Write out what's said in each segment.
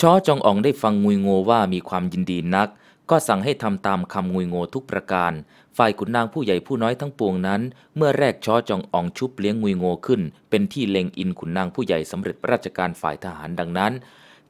ชอจองอองได้ฟังงุยโงว่ามีความยินดีนัก ก็สั่งให้ทำตามคำงุยโงทุกประการ ฝ่ายขุนนางผู้ใหญ่ผู้น้อยทั้งปวงนั้น เมื่อแรกชอจองอองชุบเลี้ยงงุยโงขึ้น เป็นที่เล็งอินขุนนางผู้ใหญ่สำเร็จราชการฝ่ายทหารดังนั้น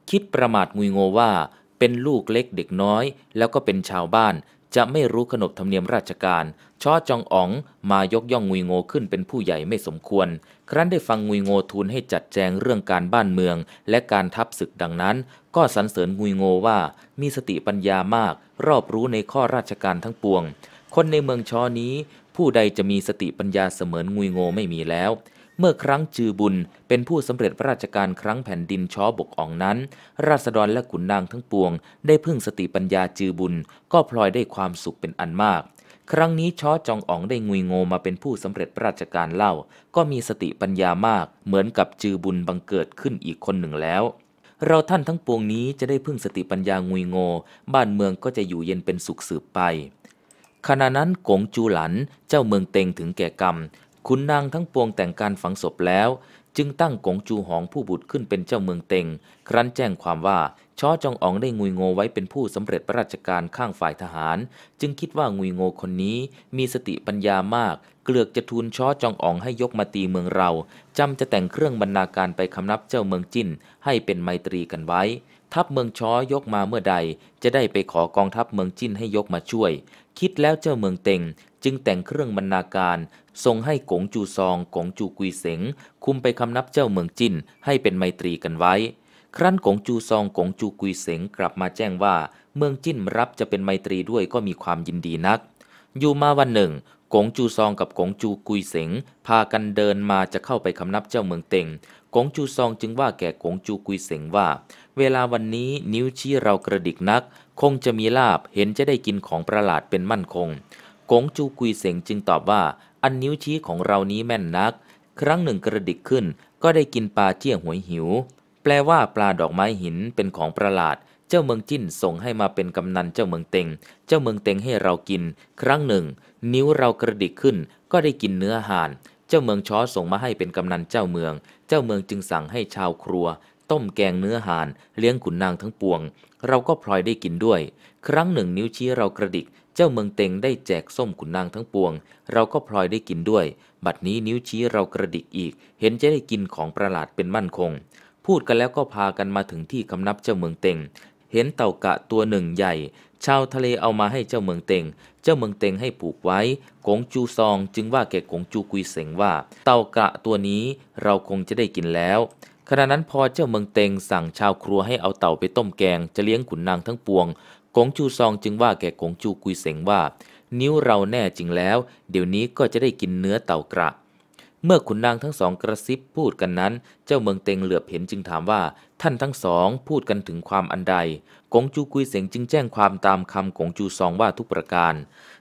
คิดประมาทงุยโงว่าเป็นลูกเล็กเด็กน้อย แล้วก็เป็นชาวบ้านจะไม่รู้ขนบธรรมเนียมราชการชอจองอ๋องมายกย่องงุยโง่ขึ้นเป็นผู้ใหญ่ไม่สมควร ครั้นได้ฟังงุยโง่ทูลให้จัดแจงเรื่องการบ้านเมือง และการทับศึกดังนั้น ก็สรรเสริญงุยโง่ว่า มีสติปัญญามาก รอบรู้ในข้อราชการทั้งปวง คนในเมืองชอนี้ ผู้ใดจะมีสติปัญญาเสมือนงุยโง่ไม่มีแล้วเมื่อครั้งจือบุญเป็นผู้สำเร็จรราชการครั้งแผ่นดินช้อบกอ่องนั้น ราษฎรและขุนนางทั้งปวง ได้พึ่งสติปัญญาจือบุญก็พลอยได้ความสุขเป็นอันมาก ครั้งนี้ช้อจองอ่องได้งุยงงมาเป็นผู้สำเร็จรราชการเล่า ก็มีสติปัญญามากเหมือนกับจือบุญบังเกิดขึ้นอีกคนหนึ่งแล้ว เราท่านทั้งปวงนี้จะได้พึ่งสติปัญญางุยโงบ้านเมืองก็จะอยู่เย็นเป็นสุขสืบไป ขณะนั้นกงจูหลันเจ้าเมืองเต็งถึงแก่กรรมขุนนางทั้งปวงแต่งการฝังศพแล้วจึงตั้งกงจูหองผู้บุตรขึ้นเป็นเจ้าเมืองเต็ง ครั้นแจ้งความว่าช้อจองอองได้งุยโงไว้เป็นผู้สำเร็จรราชการข้างฝ่ายทหาร จึงคิดว่างุยโงคนนี้มีสติปัญญามาก เกลือกจะทูลช้อจองอองให้ยกมาตีเมืองเราจำจะแต่งเครื่องบรรณาการไปคำนับเจ้าเมืองจิ้นให้เป็นไมตรีกันไว้ ทัพเมืองช้อยกมาเมื่อใด จะได้ไปขอกองทัพเมืองจิ้นให้ยกมาช่วย คิดแล้วเจ้าเมืองเต็งจึงแต่งเครื่องบรรณาการทรงให้กงจูซองกงจูกุยเสงคุมไปคำนับเจ้าเมืองจินให้เป็นไมตรีกันไว้ ครั้นกงจูซองกงจูกุยเสงกลับมาแจ้งว่า เมืองจินรับจะเป็นไมตรีด้วยก็มีความยินดีนัก อยู่มาวันหนึ่งกงจูซองกับกงจูกุยเสงพากันเดินมาจะเข้าไปคำนับเจ้าเมืองเต็งกงจูซองจึงว่าแก่กงจูกุยเสงว่า เวลาวันนี้นิ้วชี้เรากระดิกนัก คงจะมีลาบเห็นจะได้กินของประหลาดเป็นมั่นคงกงจูกุยเสงจึงตอบว่าอันนิ้วชี้ของเรานี้แม่นนัก ครั้งหนึ่งกระดิกขึ้น ก็ได้กินปลาเจี้ยหวยหิว แปลว่าปลาดอกไม้หินเป็นของประหลาด เจ้าเมืองจิ้นส่งให้มาเป็นกำนันเจ้าเมืองเต็ง เจ้าเมืองเต็งให้เรากิน ครั้งหนึ่ง นิ้วเรากระดิกขึ้น ก็ได้กินเนื้อห่านเจ้าเมืองช้อส่งมาให้เป็นกำนันเจ้าเมือง เจ้าเมืองจึงสั่งให้ชาวครัว ต้มแกงเนื้อห่านเลี้ยงขุนนางทั้งปวง เราก็พลอยได้กินด้วย ครั้งหนึ่ง นิ้วชี้เรากระดิกเจ้าเมืองเต็งได้แจกส้มขุนนางทั้งปวง เราก็พลอยได้กินด้วย บัดนี้นิ้วชี้เรากระดิกอีก เห็นจะได้กินของประหลาดเป็นมั่นคง พูดกันแล้วก็พากันมาถึงที่คำนับเจ้าเมืองเต็ง เห็นเต่ากะตัวหนึ่งใหญ่ ชาวทะเลเอามาให้เจ้าเมืองเต็ง เจ้าเมืองเต็งให้ผูกไว้ กงจูซองจึงว่าแก่กงจูกุยเสงว่า เต่ากะตัวนี้ เราคงจะได้กินแล้ว ขณะนั้นพอเจ้าเมืองเต็งสั่งชาวครัวให้เอาเต่าไปต้มแกงจะเลี้ยงขุนนางทั้งปวงกงจูซองจึงว่าแก่กงจูกุยเสงว่า นิ้วเราแน่จริงแล้ว เดี๋ยวนี้ก็จะได้กินเนื้อเต่ากระเมื่อขุนนางทั้งสองกระซิบพูดกันนั้น เจ้าเมืองเต็งเหลือบเห็นจึงถามว่า ท่านทั้งสองพูดกันถึงความอันใดกงจูกุยเสงจึงแจ้งความตามคำกงจูซองว่าทุกประการ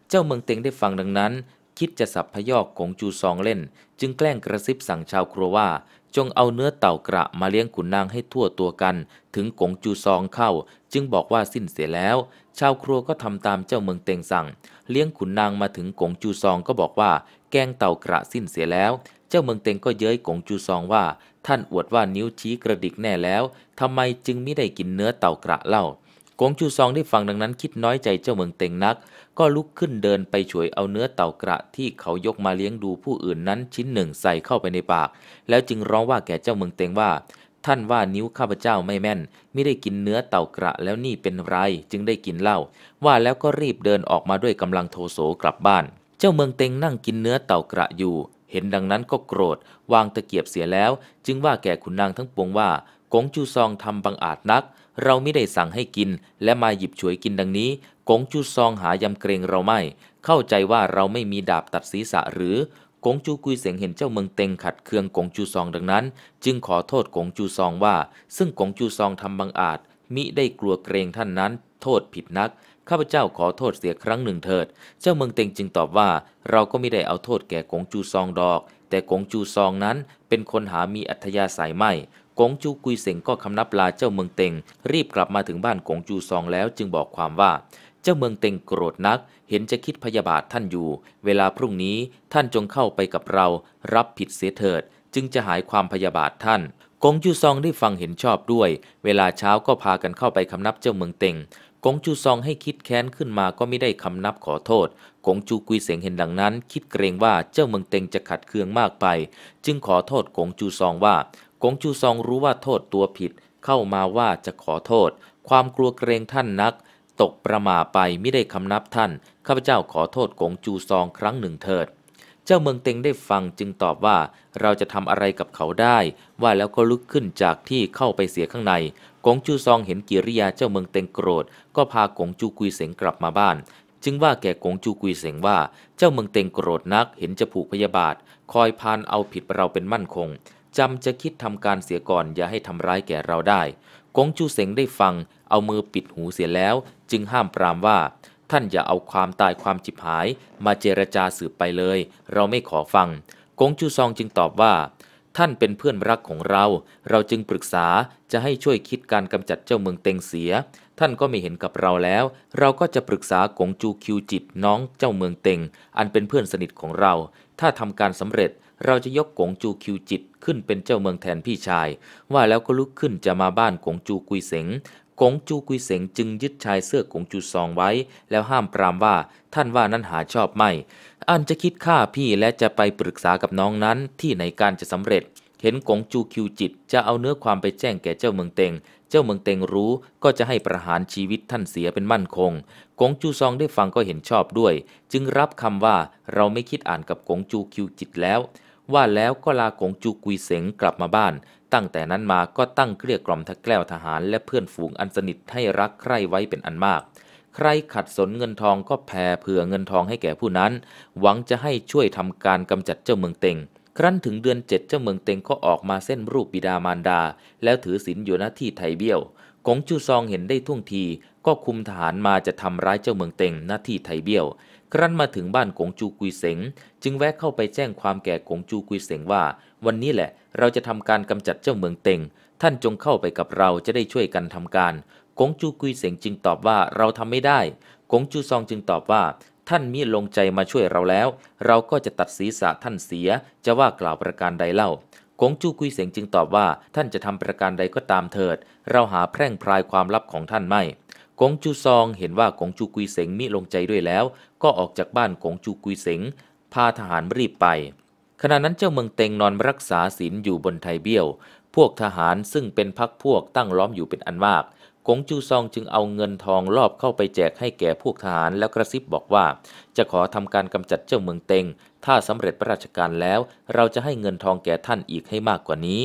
เจ้าเมืองเต็งได้ฟังดังนั้นคิดจะสับพยอกของจูซองเล่น จึงแกล้งกระซิบสั่งชาวครัวว่าจงเอาเนื้อเต่ากระมาเลี้ยงขุนนางให้ทั่วตัวกันถึงกงจูซองเข้าจึงบอกว่าสิ้นเสียแล้ว ชาวครัวก็ทำตามเจ้าเมืองเต็งสั่ง เลี้ยงขุนนางมาถึงกงจูซองก็บอกว่าแกงเต่ากระสิ้นเสียแล้ว เจ้าเมืองเต็งก็เย้ยกงจูซองว่า ท่านอวดว่านิ้วชี้กระดิกแน่แล้วทำไมจึงไม่ได้กินเนื้อเต่ากระเล่ากงจูซองได้ฟังดังนั้นคิดน้อยใจเจ้าเมืองเต็งนักก็ลุกขึ้นเดินไปฉวยเอาเนื้อเต่ากระที่เขายกมาเลี้ยงดูผู้อื่นนั้น ชิ้นหนึ่งใส่เข้าไปในปาก แล้วจึงร้องว่าแก่เจ้าเมืองเต็งว่าท่านว่านิ้วข้าพเจ้าไม่แม่นไม่ได้กินเนื้อเต่ากระแล้วนี่เป็นไรจึงได้กินเหล้าว่าแล้วก็รีบเดินออกมาด้วยกำลังโทโสกลับบ้าน เจ้าเมืองเต็งนั่งกินเนื้อเต่ากระอยู่ เห็นดังนั้นก็โกรธวางตะเกียบเสียแล้ว จึงว่าแก่ขุนนางทั้งปวงว่า กงจูซองทำบังอาจนัก เราไม่ได้สั่งให้กิน และมาหยิบฉวยกินดังนี้กงจูซองหายำเกรงเราไม่ เข้าใจว่าเราไม่มีดาบตัดศีรษะหรือกงจูกุยเสียงเห็นเจ้าเมืองเต็งขัดเคืองกงจูซองดังนั้น จึงขอโทษกงจูซองว่า ซึ่งกงจูซองทำบังอาจ มิได้กลัวเกรงท่านนั้น โทษผิดนักข้าพเจ้าขอโทษเสียครั้งหนึ่งเถิด เจ้าเมืองเต็งจึงตอบว่า เราก็ไม่ได้เอาโทษแก่กงจูซองดอก แต่กงจูซองนั้นเป็นคนหามีอัธยาศัยไม่กงจูกุยเสียงก็คำนับลาเจ้าเมืองเต็งรีบกลับมาถึงบ้านกงจูซองแล้วจึงบอกความว่าจ้าเมืองเต็งโกรธนัก เห็นจะคิดพยาบาทท่านอยู่ เวลาพรุ่งนี้ท่านจงเข้าไปกับเรารับผิดเสียเถิด จึงจะหายความพยาบาทท่าน กงจูซองได้ฟังเห็นชอบด้วย เวลาเช้าก็พากันเข้าไปคำนับเจ้าเมืองเต็ง กงจูซองให้คิดแค้นขึ้นมาก็ไม่ได้คำนับขอโทษ กงจูกุยเสียงเห็นดังนั้น คิดเกรงว่าเจ้าเมืองเต็งจะขัดเคืองมากไป จึงขอโทษกงจูซองว่า กงจูซองรู้ว่าโทษตัวผิด เข้ามาว่าจะขอโทษ ความกลัวเกรงท่านนักตกประมาไปไม่ได้คำนับท่านข้าพเจ้าขอโทษกงจูซองครั้งหนึ่งเถิดเจ้าเมืองเต็งได้ฟังจึงตอบว่าเราจะทำอะไรกับเขาได้ ว่าแล้วก็ลุกขึ้นจากที่เข้าไปเสียข้างใน กงจูซองเห็นกิริยาเจ้าเมืองเต็งโกรธ ก็พากงจูกุยเสงกลับมาบ้าน จึงว่าแก่กงจูกุยเสงว่าเจ้าเมืองเต็งโกรธนักเห็นจะผูกพยาบาทคอยพานเอาผิดเราเป็นมั่นคงจำจะคิดทำการเสียก่อนอย่าให้ทำร้ายแก่เราได้ กงจูเสงได้ฟังเอามือปิดหูเสียแล้วจึงห้ามปรามว่า ท่านอย่าเอาความตายความจิบหาย มาเจรจาสืบไปเลย เราไม่ขอฟัง กงจูซองจึงตอบว่าท่านเป็นเพื่อนรักของเรา เราจึงปรึกษาจะให้ช่วยคิดการกำจัดเจ้าเมืองเต็งเสีย ท่านก็ไม่เห็นกับเราแล้ว เราก็จะปรึกษากงจูคิวจิตน้องเจ้าเมืองเต็งอันเป็นเพื่อนสนิทของเรา ถ้าทำการสำเร็จเราจะยกกงจูคิวจิตขึ้นเป็นเจ้าเมืองแทนพี่ชาย ว่าแล้วก็ลุกขึ้นจะมาบ้านกงจูกุยเสงกงจูกุยเสงจึงยึดชายเสื้อกงจูซองไว้แล้วห้ามปรามว่าท่านว่านั้นหาชอบไม่อันจะคิดฆ่าพี่และจะไปปรึกษากับน้องนั้นที่ไหนการจะสำเร็จ เห็นกงจูคิวจิตจะเอาเนื้อความไปแจ้งแก่เจ้าเมืองเตง เจ้าเมืองเตงรู้ก็จะให้ประหารชีวิตท่านเสียเป็นมั่นคงกงจูซองได้ฟังก็เห็นชอบด้วย จึงรับคำว่าเราไม่คิดอ่านกับกงจูคิวจิตแล้วว่าแล้วก็ลากงจูกุยเสงกลับมาบ้าน ตั้งแต่นั้นมาก็ตั้งเกลี้ยกล่อมทักแก้วทหาร และเพื่อนฝูงอันสนิทให้รักใคร่ไว้เป็นอันมาก ใครขัดสนเงินทองก็แผ่เผื่อเงินทองให้แก่ผู้นั้น หวังจะให้ช่วยทำการกำจัดเจ้าเมืองเต็ง ครั้นถึงเดือนเจ็ดเจ้าเมืองเต็งก็ออกมาเส้นรูปบิดามารดาแล้วถือศีลอยู่หน้าที่ไทเบี้ยวกงจูซองเห็นได้ท่วงที ก็คุมทหารมาจะทำร้ายเจ้าเมืองเต็งหน้าที่ไทเบี้ยวครั้นมาถึงบ้านกงจูกุยเสงจึงแวะเข้าไปแจ้งความแก่กงจูกุยเสงว่า วันนี้แหละ เราจะทำการกำจัดเจ้าเมืองเต็งท่านจงเข้าไปกับเราจะได้ช่วยกันทำการกงจูกุยเสงจึงตอบว่าเราทำไม่ได้กงจูซองจึงตอบว่า ท่านมีลงใจมาช่วยเราแล้ว เราก็จะตัดศีรษะท่านเสียจะว่ากล่าวประการใดเล่ากงจูกุยเสงจึงตอบว่า ท่านจะทำประการใดก็ตามเถิด เราหาแพร่งพรายความลับของท่านไม่กงจูซองเห็นว่ากงจูกุยเสงมิลงใจด้วยแล้ว ก็ออกจากบ้านกงจูกุยเสง พาทหารรีบไป ขณะนั้นเจ้าเมืองเต็งนอนรักษาศีลอยู่บนไทเบี้ยว พวกทหารซึ่งเป็นพักพวกตั้งล้อมอยู่เป็นอันมากกงจูซองจึงเอาเงินทองรอบเข้าไปแจกให้แก่พวกทหารแล้วกระซิบบอกว่า จะขอทำการกำจัดเจ้าเมืองเต็งถ้าสำเร็จพระราชการแล้ว เราจะให้เงินทองแก่ท่านอีกให้มากกว่านี้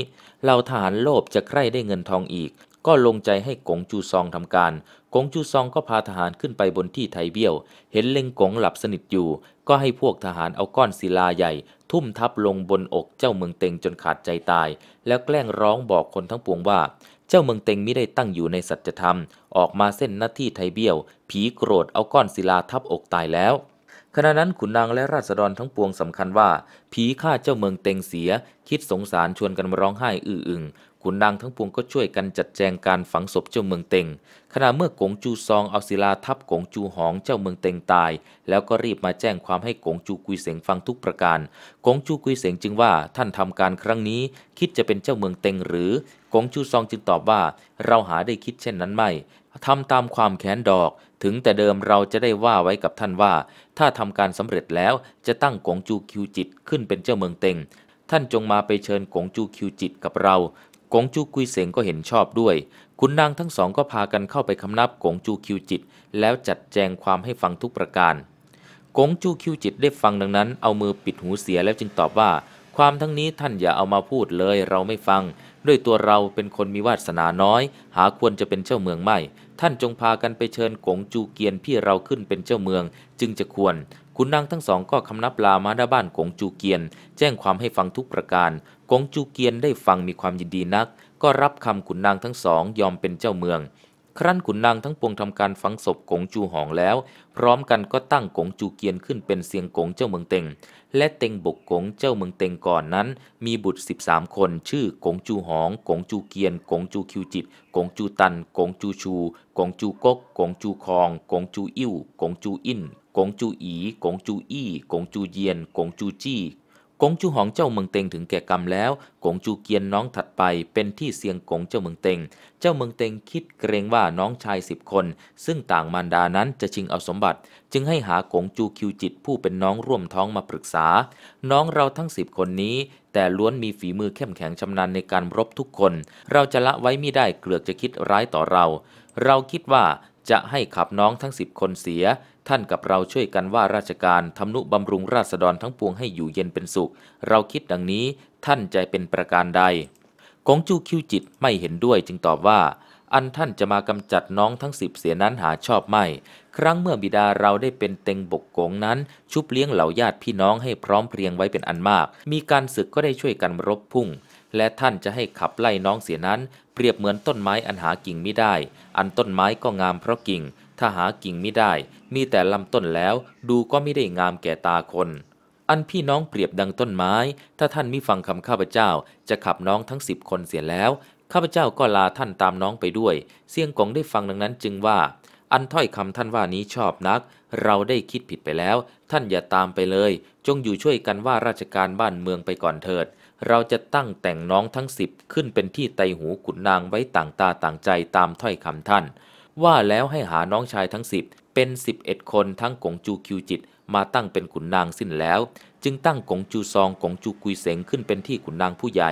เราทหารโลภจะใคร่ได้เงินทองอีก ก็ลงใจให้กงจูซองทำการกงจูซองก็พาทหารขึ้นไปบนที่ไทเบี้ยว เห็นเล่งกงหลับสนิทอยู่ ก็ให้พวกทหารเอาก้อนศิลาใหญ่ทุ่มทับลงบนอกเจ้าเมืองเต็งจนขาดใจตาย แล้วแกล้งร้องบอกคนทั้งปวงว่า เจ้าเมืองเต็งไม่ได้ตั้งอยู่ในสัจธรรม ออกมาเส้นหน้าที่ไทเบี้ยว ผีโกรธเอาก้อนศิลาทับอกตายแล้ว ขณะนั้นขุนนางและราษฎรทั้งปวงสำคัญว่า ผีฆ่าเจ้าเมืองเต็งเสีย คิดสงสารชวนกันร้องไห้อื้ออึงขุนนางทั้งปวงก็ช่วยกันจัดแจงการฝังศพเจ้าเมืองเต็งขณะเมื่อกงจูซองเอาศิลาทับกงจูหองเจ้าเมืองเต็งตาย แล้วก็รีบมาแจ้งความให้กงจูกุยเสงฟังทุกประการกงจูกุยเสงจึงว่าท่านทำการครั้งนี้คิดจะเป็นเจ้าเมืองเต็งหรือกงจูซองจึงตอบว่าเราหาได้คิดเช่นนั้นไม่ทำตามความแค้นดอก ถึงแต่เดิมเราจะได้ว่าไว้กับท่านว่า ถ้าทำการสำเร็จแล้วจะตั้งกงจูคิวจิตขึ้นเป็นเจ้าเมืองเต็ง ท่านจงมาไปเชิญกงจูคิวจิตกับเรากงจูกุยเสงก็เห็นชอบด้วย คุณนางทั้งสองก็พากันเข้าไปคำนับกงจูคิวจิต แล้วจัดแจงความให้ฟังทุกประการกงจูคิวจิตได้ฟังดังนั้น เอามือปิดหูเสียแล้วจึงตอบว่า ความทั้งนี้ท่านอย่าเอามาพูดเลย เราไม่ฟัง ด้วยตัวเราเป็นคนมีวาสนาน้อย หาควรจะเป็นเจ้าเมืองไม่ ท่านจงพากันไปเชิญกงจูเกียนพี่เราขึ้นเป็นเจ้าเมือง จึงจะควรขุนนางทั้งสองก็คำนับลามาด้าบ้านกงจูเกียน แจ้งความให้ฟังทุกประการ กงจูเกียนได้ฟังมีความยินดีนัก ก็รับคำขุนนางทั้งสองยอมเป็นเจ้าเมือง ครั้นขุนนางทั้งปวงทำการฝังศพกงจูหองแล้ว พร้อมกันก็ตั้งกงจูเกียนขึ้นเป็นเสียงกงเจ้าเมืองเต็ง และเต็งบกกงเจ้าเมืองเต็งก่อนนั้น มีบุตร 13 คน ชื่อกงจูหองกงจูเกียนกงจูคิวจิตกงจูตันกงจูชูกงจูกกกงจูคองกงจูอิ่วกงจูอินกงจูอีกงจูอี้กงจูเยียน กงจูจี้กงจูหองเจ้าเมืองเต็งถึงแก่กรรมแล้ว กงจูเกียนน้องถัดไปเป็นที่เสียงกงเจ้าเมืองเต็ง เจ้าเมืองเต็งคิดเกรงว่าน้องชายสิบคนซึ่งต่างมารดานั้นจะชิงเอาสมบัติ จึงให้หากงจูคิวจิตผู้เป็นน้องร่วมท้องมาปรึกษา น้องเราทั้งสิบคนนี้แต่ล้วนมีฝีมือเข้มแข็งชำนาญในการรบทุกคน เราจะละไว้ไม่ได้เกลือกจะคิดร้ายต่อเรา เราคิดว่าจะให้ขับน้องทั้งสิบคนเสีย ท่านกับเราช่วยกันว่าราชการทำนุบำรุงราษฎรทั้งปวงให้อยู่เย็นเป็นสุขเราคิดดังนี้ท่านใจเป็นประการใดกงจูคิวจิตไม่เห็นด้วยจึงตอบว่า อันท่านจะมากำจัดน้องทั้งสิบเสียนั้นหาชอบไม่ ครั้งเมื่อบิดาเราได้เป็นเต็งบกกงนั้น ชุบเลี้ยงเหล่าญาติพี่น้องให้พร้อมเพรียงไว้เป็นอันมาก มีการศึกก็ได้ช่วยกันรบพุ่ง และท่านจะให้ขับไล่น้องเสียนั้นเปรียบเหมือนต้นไม้อันหากิ่งไม่ได้ อันต้นไม้ก็งามเพราะกิ่ง ถ้าหากิ่งไม่ได้ มีแต่ลำต้นแล้วดูก็ไม่ได้งามแก่ตาคน อันพี่น้องเปรียบดังต้นไม้ ถ้าท่านมิฟังคำข้าพเจ้า จะขับน้องทั้งสิบคนเสียแล้ว ข้าพเจ้าก็ลาท่านตามน้องไปด้วย เสียงกงได้ฟังดังนั้นจึงว่าอันถ้อยคำท่านว่านี้ชอบนัก เราได้คิดผิดไปแล้ว ท่านอย่าตามไปเลย จงอยู่ช่วยกันว่าราชการบ้านเมืองไปก่อนเถิด เราจะตั้งแต่งน้องทั้งสิบขึ้นเป็นที่ไตหูขุนนางไว้ต่างตาต่างใจตามถ้อยคำท่าน ว่าแล้วให้หาน้องชายทั้งสิบเป็นสิบเอ็ดคนทั้งกงจูคิวจิต มาตั้งเป็นขุนนางสิ้นแล้ว จึงตั้งกงจูซองกงจูกุยเสงขึ้นเป็นที่ขุนนางผู้ใหญ่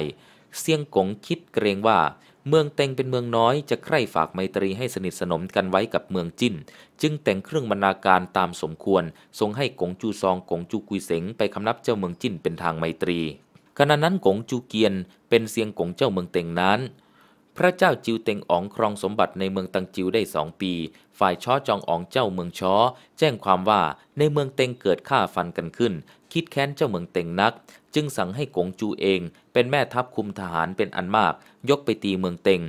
เซียงกงคิดเกรงว่าเมืองเต็งเป็นเมืองน้อยจะใคร่ฝากไมตรีให้สนิทสนมกันไว้กับเมืองจิ้น จึงแต่งเครื่องบรรณาการตามสมควร ทรงให้กงจูซองกงจูกุยเสงไปคำนับเจ้าเมืองจิ้นเป็นทางไมตรี ขณะนั้นกงจูเกียนเป็นเซียงกงเจ้าเมืองเต็งนั้น พระเจ้าจิวเต็งอ๋องครองสมบัติในเมืองตังจิวได้สองปี ฝ่ายช้อจองอ๋องเจ้าเมืองช้อแจ้งความว่าในเมืองเต็งเกิดฆ่าฟันกันขึ้นคิดแค้นเจ้าเมืองเต็งนัก จึงสั่งให้กงจูเองเป็นแม่ทัพคุมทหารเป็นอันมาก ยกไปตีเมืองเต็ง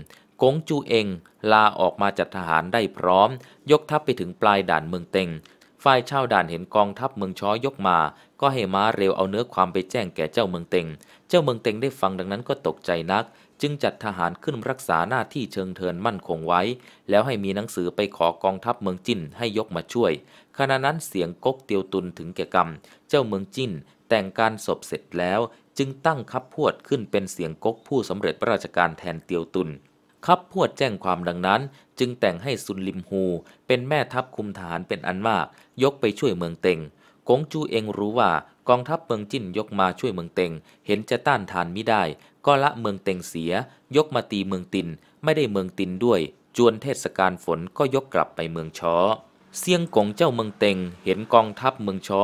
กงจูเองลาออกมาจัดทหารได้พร้อม ยกทัพไปถึงปลายด่านเมืองเต็งฝ่ายชาวด่านเห็นกองทัพเมืองช้อยกมา ก็ให้ม้าเร็วเอาเนื้อความไปแจ้งแก่เจ้าเมืองเต็งเจ้าเมืองเต็งได้ฟังดังนั้นก็ตกใจนักจึงจัดทหารขึ้นรักษาหน้าที่เชิงเทินมั่นคงไว้ แล้วให้มีหนังสือไปขอกองทัพเมืองจิ้นให้ยกมาช่วย ขณะนั้นเสียงก๊กเตียวตุนถึงแก่กรรมเจ้าเมืองจิ้น แต่งการศพเสร็จแล้วจึงตั้งคับพวดขึ้นเป็นเสียงก๊กผู้สำเร็จราชการแทนเตียวตุน คับพวดแจ้งความดังนั้น จึงแต่งให้ซุนลิมฮูเป็นแม่ทัพคุมทหารเป็นอันมาก ยกไปช่วยเมืองเต็งกงจูเองรู้ว่ากองทัพเมืองจิ้นยกมาช่วยเมืองเต็ง เห็นจะต้านทานไม่ได้ก็ละเมืองเต็งเสียยกมาตีเมืองตินไม่ได้เมืองตินด้วยจวนเทศกาลฝนก็ยกกลับไปเมืองช้อเซียงกงเจ้าเมืองเต็งเห็นกองทัพเมืองช้อ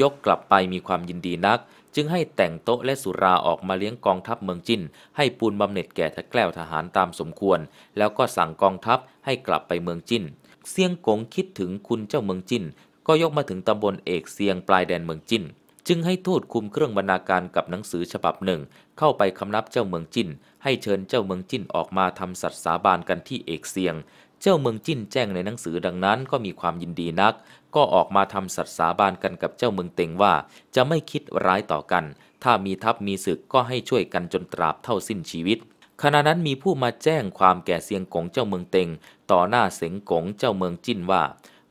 ยกกลับไปมีความยินดีนัก จึงให้แต่งโต๊ะและสุราออกมาเลี้ยงกองทัพเมืองจินให้ปูนบำเหน็จแก่ทะแกล้วทหารตามสมควร แล้วก็สั่งกองทัพให้กลับไปเมืองจินเซียงกงคิดถึงคุณเจ้าเมืองจินก็ยกมาถึงตำบลเอกเซียงปลายแดนเมืองจิ้นจึงให้ทูตคุมเครื่องบรรณาการกับหนังสือฉบับหนึ่ง เข้าไปคำนับเจ้าเมืองจิ้น ให้เชิญเจ้าเมืองจิ้นออกมาทำสัตย์สาบานกันที่เอกเซียง เจ้าเมืองจิ้นแจ้งในหนังสือดังนั้นก็มีความยินดีนัก ก็ออกมาทำสัตย์สาบานกันกับเจ้าเมืองเต็งว่า จะไม่คิดร้ายต่อกัน ถ้ามีทัพมีศึกก็ให้ช่วยกันจนตราบเท่าสิ้นชีวิต ขณะนั้นมีผู้มาแจ้งความแก่เซียงกงเจ้าเมืองเต็งต่อหน้าเสงกงเจ้าเมืองจิ้นว่า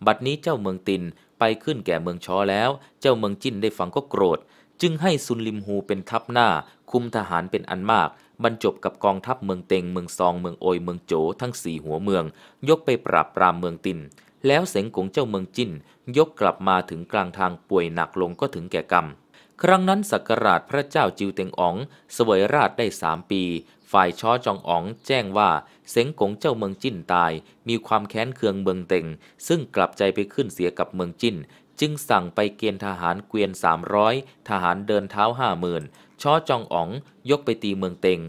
บัดนี้เจ้าเมืองตินไปขึ้นแก่เมืองชอแล้วเจ้าเมืองจิ้นได้ฟังก็โกรธ จึงให้ซุนลิมฮูเป็นทัพหน้า คุมทหารเป็นอันมาก บรรจบกับกองทัพเมืองเต็งเมืองซอง เมืองโอย เมืองโจทั้งสี่หัวเมือง ยกไปปราบปรามเมืองตินแล้วเสงกงเจ้าเมืองจิ้น ยกกลับมาถึงกลางทางป่วยหนักลงก็ถึงแก่กรรม ครั้งนั้นสักการะพระเจ้าจิวเต็งอ๋องเสวยราชได้สามปีฝ่ายชอจองอ๋องแจ้งว่าเสงกงเจ้าเมืองจิ้นตาย มีความแค้นเคืองเมืองเต็งซึ่งกลับใจไปขึ้นเสียกับเมืองจิ้น จึงสั่งไปเกณฑ์ทหารเกวียน 300ทหารเดินเท้าห้าหมื่นชอจองอ๋องยกไปตีเมืองเต็ง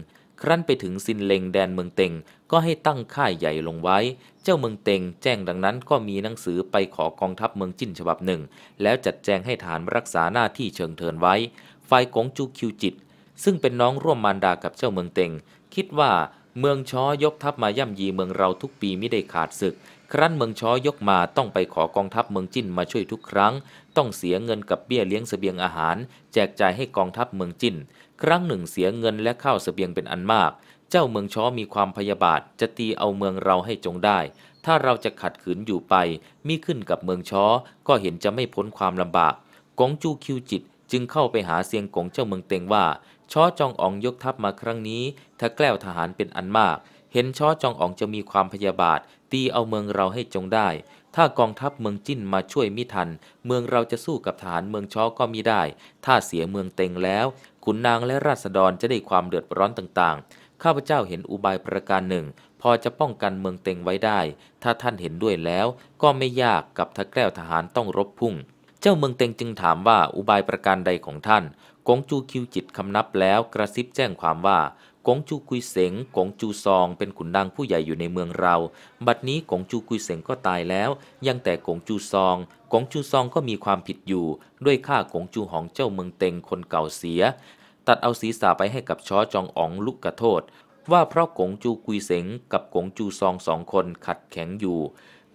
ครั้นไปถึงซินเลงแดนเมืองเต็งก็ให้ตั้งค่ายใหญ่ลงไว้ เจ้าเมืองเต็งแจ้งดังนั้นก็มีหนังสือไปขอกองทัพเมืองจิ้นฉบับหนึ่ง แล้วจัดแจงให้ฐานรักษาหน้าที่เชิงเทินไว้ฝ่ายกงจูคิวจิตซึ่งเป็นน้องร่วมมารดากับเจ้าเมืองเต็ง คิดว่าเมืองช้อยกทัพมาย่ำยีเมืองเราทุกปีไม่ได้ขาดศึก ครั้นเมืองช้อยกมาต้องไปขอกองทัพเมืองจิ้นมาช่วยทุกครั้ง ต้องเสียเงินกับเบี้ยเลี้ยงสเสบียงอาหาร แจกจ่ายให้กองทัพเมืองจิ้นครั้งหนึ่งเสียเงินและข้าวสเสบียงเป็นอันมาก เจ้าเมืองช้อมีความพยาบาท จะตีเอาเมืองเราให้จงได้ ถ้าเราจะขัดขืนอยู่ไป มีขึ้นกับเมืองช้อก็เห็นจะไม่พ้นความลำบากกงจูคิวจิต จึงเข้าไปหาเสียงกงเจ้าเมืองเต็งว่าชอจองอองยกทัพมาครั้งนี้ ถ้าแกล้วทหารเป็นอันมาก เห็นชอจองอองจะมีความพยาบาทตีเอาเมืองเราให้จงได้ ถ้ากองทัพเมืองจิ้นมาช่วยมิทัน เมืองเราจะสู้กับทหารเมืองชอก็มิได้ ถ้าเสียเมืองเต็งแล้ว ขุนนางและราษฎรจะได้ความเดือดร้อนต่างๆ ข้าพเจ้าเห็นอุบายประการหนึ่ง พอจะป้องกันเมืองเต็งไว้ได้ ถ้าท่านเห็นด้วยแล้ว ก็ไม่ยากกับถ้าแกล้วทหารต้องรบพุ่ง เจ้าเมืองเต็งจึงถามว่าอุบายประการใดของท่านกงจูคิวจิตคำนับแล้วกระซิบแจ้งความว่ากงจูกุยเสงกงจูซองเป็นขุนนางผู้ใหญ่อยู่ในเมืองเรา บัดนี้กงจูกุยเสงก็ตายแล้ว ยังแต่กงจูซองกงจูซองก็มีความผิดอยู่ ด้วยฆ่ากงจูหองเจ้าเมืองเต็งคนเก่าเสีย ตัดเอาศีรษะไปให้กับช้อจองอ๋องลุกกระโทษ ว่าเพราะกงจูกุยเสงกับกงจูซองสองคนขัดแข็งอยู่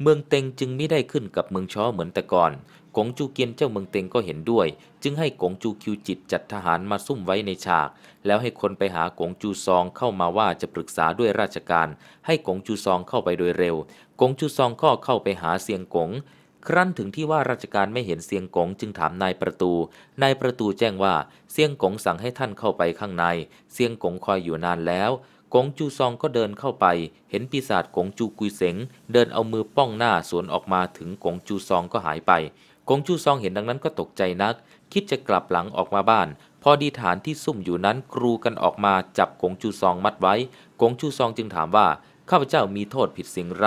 เมืองเต็งจึงไม่ได้ขึ้นกับเมืองช้อเหมือนแต่ก่อนกงจูเกียนเจ้าเมืองเต็งก็เห็นด้วย จึงให้กงจูคิวจิตจัดทหารมาซุ่มไว้ในฉาก แล้วให้คนไปหากงจูซองเข้ามาว่าจะปรึกษาด้วยราชการ ให้กงจูซองเข้าไปโดยเร็วกงจูซองก็เข้าไปหาเซียงกง ครั้นถึงที่ว่าราชการไม่เห็นเซียงกงจึงถามนายประตู นายประตูแจ้งว่าเซียงกงสั่งให้ท่านเข้าไปข้างในเซียงกงคอยอยู่นานแล้วกงจูซองก็เดินเข้าไป เห็นปีศาจกงจูกุยเสงเดินเอามือป้องหน้าสวนออกมาถึงกงจูซองก็หายไปกงจูซองเห็นดังนั้นก็ตกใจนัก คิดจะกลับหลังออกมาบ้าน พอดีฐานที่ซุ่มอยู่นั้นกรูกันออกมาจับกงจูซองมัดไว้กงจูซองจึงถามว่าข้าพเจ้ามีโทษผิดสิ่งไร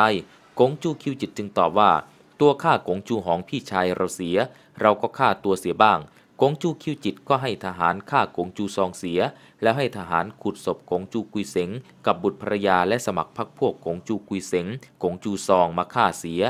กงจูคิวจิตจึงตอบว่า ตัวข้ากงจูหองพี่ชายเราเสีย เราก็ฆ่าตัวเสียบ้างกงจูคิวจิตก็ให้ทหารฆ่ากงจูซองเสีย แล้วให้ทหารขุดศพกงจูกุยเสงกับบุตรภรยาและสมัครพรรคพวกกงจูกุยเสงกงจูซองมาฆ่าเสีย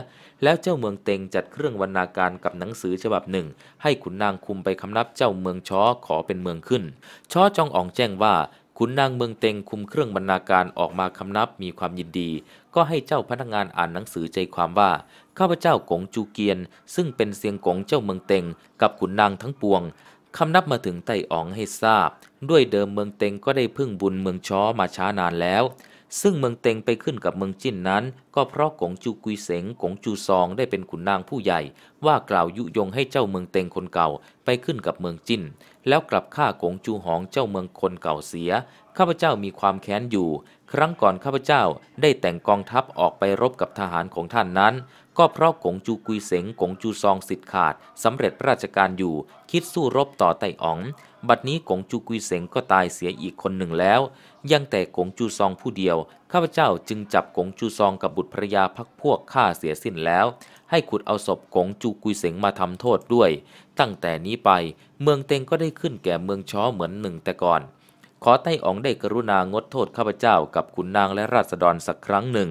แล้วเจ้าเมืองเต็งจัดเครื่องวรรณาการกับหนังสือฉบับหนึ่ง ให้ขุนนางคุมไปคำนับเจ้าเมืองช้อขอเป็นเมืองขึ้นช้อจองอองแจ้งว่าขุนนางเมืองเต็ง คุมเครื่องบรรณาการออกมาคำนับมีความยินดี ก็ให้เจ้าพนักงานอ่านหนังสือใจความว่าข้าพเจ้ากงจูเกียนซึ่งเป็นเสียงกงเจ้าเมืองเต็งกับขุนนางทั้งปวงคำนับมาถึงไต่อ๋องให้ทราบ ด้วยเดิมเมืองเต็งก็ได้พึ่งบุญเมืองช้อมาช้านานแล้วซึ่งเมืองเต็งไปขึ้นกับเมืองจิ้นนั้น ก็เพราะกงจูกุยเสงกงจูซองได้เป็นขุนนางผู้ใหญ่ ว่ากล่าวยุยงให้เจ้าเมืองเต็งคนเก่าไปขึ้นกับเมืองจิ้น แล้วกลับฆ่ากงจูหองเจ้าเมืองคนเก่าเสีย ข้าพเจ้ามีความแค้นอยู่ ครั้งก่อนข้าพเจ้าได้แต่งกองทัพออกไปรบกับทหารของท่านนั้น ก็เพราะกงจูกุยเสงกงจูซองสิทธิ์ขาดสำเร็จราชการอยู่คิดสู้รบต่อไต่อ๋องบัดนี้กงจูกุยเสงก็ตายเสียอีกคนหนึ่งแล้ว ยังแต่กงจูซองผู้เดียว ข้าพเจ้าจึงจับกงจูซองกับบุตรภรยาพักพวกฆ่าเสียสิ้นแล้ว ให้ขุดเอาศพกงจูกุยเสงมาทำโทษด้วย ตั้งแต่นี้ไปเมืองเต็งก็ได้ขึ้นแก่เมืองช้อเหมือนหนึ่งแต่ก่อน ขอไต้อ๋องได้กรุณางดโทษข้าพเจ้ากับขุนนางและราษฎรสักครั้งหนึ่ง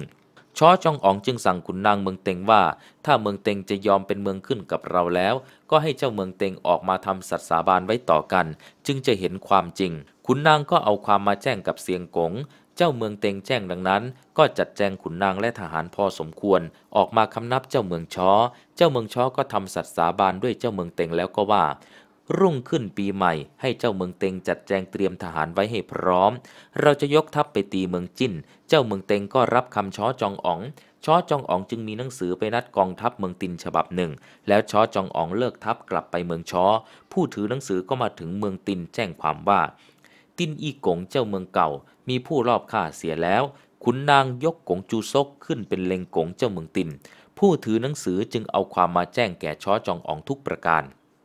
ชอจองอ๋องจึงสั่งขุนนางเมืองเต็งว่า ถ้าเมืองเต็งจะยอมเป็นเมืองขึ้นกับเราแล้ว ก็ให้เจ้าเมืองเต็งออกมาทำสัตสาบานไว้ต่อกัน จึงจะเห็นความจริง ขุนนางก็เอาความมาแจ้งกับเสียงกงเจ้าเมืองเต็งแจ้งดังนั้น ก็จัดแจงขุนนางและทหารพอสมควร ออกมาคำนับเจ้าเมืองช้อเจ้าเมืองช้อก็ทำสัตสาบานด้วยเจ้าเมืองเต็งแล้วก็ว่ารุ่งขึ้นปีใหม่ให้เจ้าเมืองเต็งจัดแจงเตรียมทหารไว้ให้พร้อม เราจะยกทัพไปตีเมืองจิ้น เจ้าเมืองเต็งก็รับคำช้อจองอ๋องช้อจองอ๋องจึงมีหนังสือไปนัดกองทัพเมืองตินฉบับหนึ่ง แล้วช้อจองอ๋องเลิกทัพกลับไปเมืองช้อผู้ถือหนังสือก็มาถึงเมืองตินแจ้งความว่า ตินอีกงเจ้าเมืองเก่า มีผู้รอบฆ่าเสียแล้ว ขุนนางยกกงจูซกขึ้นเป็นเลงกงเจ้าเมืองตินผู้ถือหนังสือจึงเอาความมาแจ้งแก่ช้อจองอ๋องทุกประการ